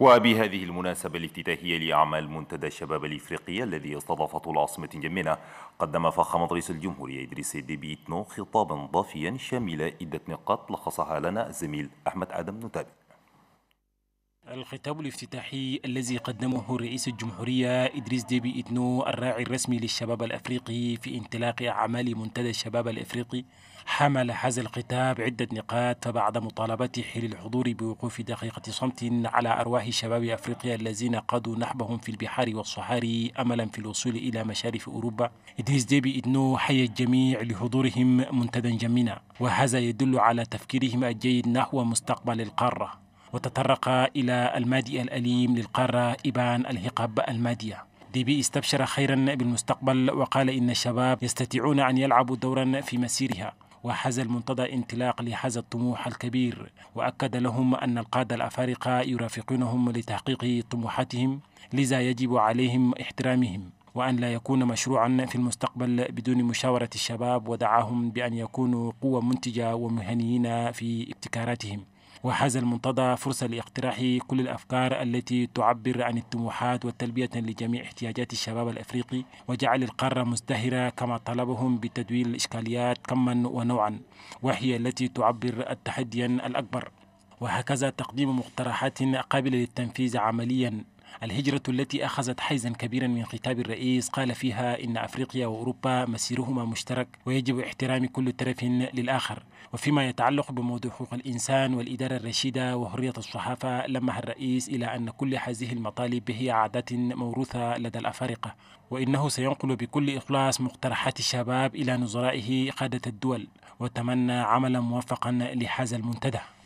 وبهذه المناسبة الافتتاحية لأعمال منتدى الشباب الإفريقي الذي استضافته العاصمة جمينة قدم فخامة رئيس الجمهورية إدريس ديبي إتنو خطابا ضافيا شامل عدة نقاط لخصها لنا الزميل أحمد آدم نتابع الخطاب الافتتاحي الذي قدمه رئيس الجمهورية إدريس ديبي إدنو الراعي الرسمي للشباب الأفريقي في انطلاق أعمال منتدى الشباب الأفريقي حمل هذا الخطاب عدة نقاط فبعد مطالبته حل الحضور بوقوف دقيقة صمت على أرواح شباب أفريقيا الذين قادوا نحبهم في البحار والصحاري أملا في الوصول إلى مشارف أوروبا إدريس ديبي إدنو حي الجميع لحضورهم منتدى جمينا وهذا يدل على تفكيرهم الجيد نحو مستقبل القارة وتطرق إلى المادئ الأليم للقارة إبان الهقب المادية ديبي استبشر خيرا بالمستقبل وقال إن الشباب يستطيعون أن يلعبوا دورا في مسيرها وحز المنتدى انطلاق لهذا الطموح الكبير وأكد لهم أن القادة الأفارقة يرافقونهم لتحقيق طموحاتهم لذا يجب عليهم احترامهم وأن لا يكون مشروعا في المستقبل بدون مشاورة الشباب ودعاهم بأن يكونوا قوة منتجة ومهنيين في ابتكاراتهم وحاز المنتدى فرصة لاقتراح كل الأفكار التي تعبر عن الطموحات وتلبية لجميع احتياجات الشباب الأفريقي وجعل القارة مزدهرة كما طلبهم بتدوير الإشكاليات كما ونوعا وهي التي تعبر التحديا الأكبر وهكذا تقديم مقترحات قابلة للتنفيذ عمليا الهجرة التي أخذت حيزا كبيرا من خطاب الرئيس قال فيها إن أفريقيا وأوروبا مسيرهما مشترك ويجب احترام كل طرف للآخر وفيما يتعلق بموضوع حقوق الإنسان والإدارة الرشيدة وحرية الصحافة لمح الرئيس إلى أن كل هذه المطالب هي عادات موروثة لدى الأفارقة وإنه سينقل بكل إخلاص مقترحات الشباب إلى نظرائه قادة الدول وتمنى عملا موفقا لهذا المنتدى